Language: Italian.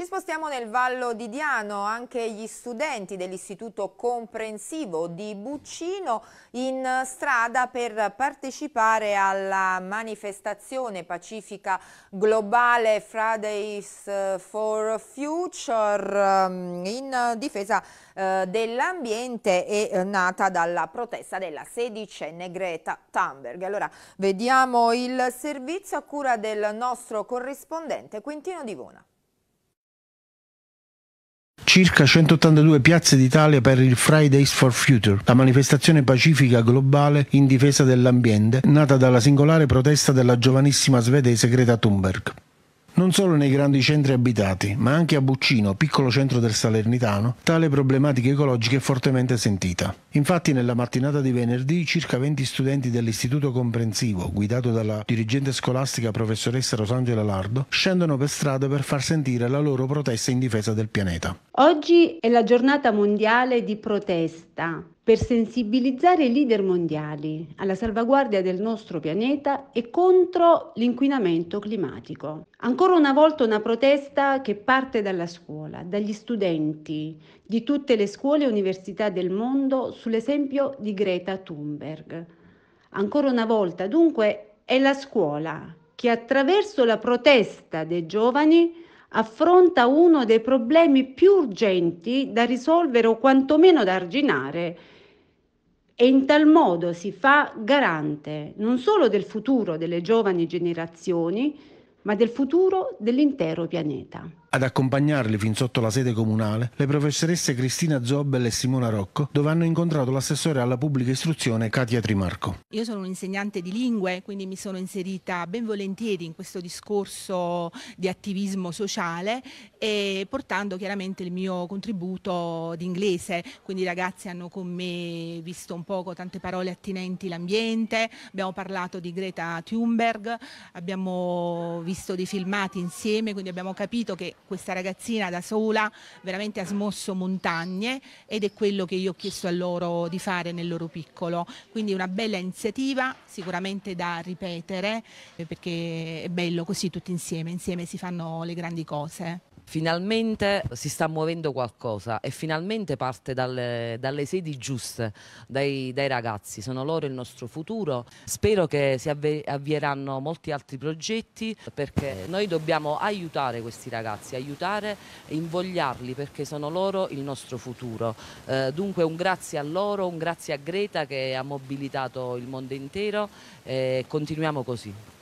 Ci spostiamo nel Vallo di Diano, anche gli studenti dell'Istituto Comprensivo di Buccino in strada per partecipare alla manifestazione pacifica globale Fridays for Future ehm, in difesa eh, dell'ambiente e eh, nata dalla protesta della sedicenne Greta Thunberg. Allora vediamo il servizio a cura del nostro corrispondente Quintino Divona circa 182 piazze d'Italia per il Fridays for Future, la manifestazione pacifica globale in difesa dell'ambiente, nata dalla singolare protesta della giovanissima svedese Greta Thunberg. Non solo nei grandi centri abitati, ma anche a Buccino, piccolo centro del Salernitano, tale problematica ecologica è fortemente sentita. Infatti nella mattinata di venerdì circa 20 studenti dell'istituto comprensivo, guidato dalla dirigente scolastica professoressa Rosangela Lardo, scendono per strada per far sentire la loro protesta in difesa del pianeta. Oggi è la giornata mondiale di protesta per sensibilizzare i leader mondiali alla salvaguardia del nostro pianeta e contro l'inquinamento climatico. Ancora una volta una protesta che parte dalla scuola, dagli studenti di tutte le scuole e università del mondo sull'esempio di Greta Thunberg. Ancora una volta dunque è la scuola che attraverso la protesta dei giovani affronta uno dei problemi più urgenti da risolvere o quantomeno da arginare e in tal modo si fa garante non solo del futuro delle giovani generazioni, ma del futuro dell'intero pianeta. Ad accompagnarli fin sotto la sede comunale, le professoresse Cristina Zobel e Simona Rocco, dove hanno incontrato l'assessore alla pubblica istruzione Katia Trimarco. Io sono un'insegnante di lingue, quindi mi sono inserita ben volentieri in questo discorso di attivismo sociale e portando chiaramente il mio contributo di inglese. Quindi i ragazzi hanno con me visto un poco tante parole attinenti all'ambiente, abbiamo parlato di Greta Thunberg, abbiamo visto visto dei filmati insieme, quindi abbiamo capito che questa ragazzina da sola veramente ha smosso montagne ed è quello che io ho chiesto a loro di fare nel loro piccolo. Quindi una bella iniziativa, sicuramente da ripetere, eh, perché è bello così tutti insieme, insieme si fanno le grandi cose finalmente si sta muovendo qualcosa e finalmente parte dalle, dalle sedi giuste, dai, dai, ragazzi, sono loro il nostro futuro. Spero che si avvieranno molti altri progetti perché noi dobbiamo aiutare questi ragazzi, aiutare e invogliarli perché sono loro il nostro futuro. Eh, dunque un grazie a loro, un grazie a Greta che ha mobilitato il mondo intero e continuiamo così.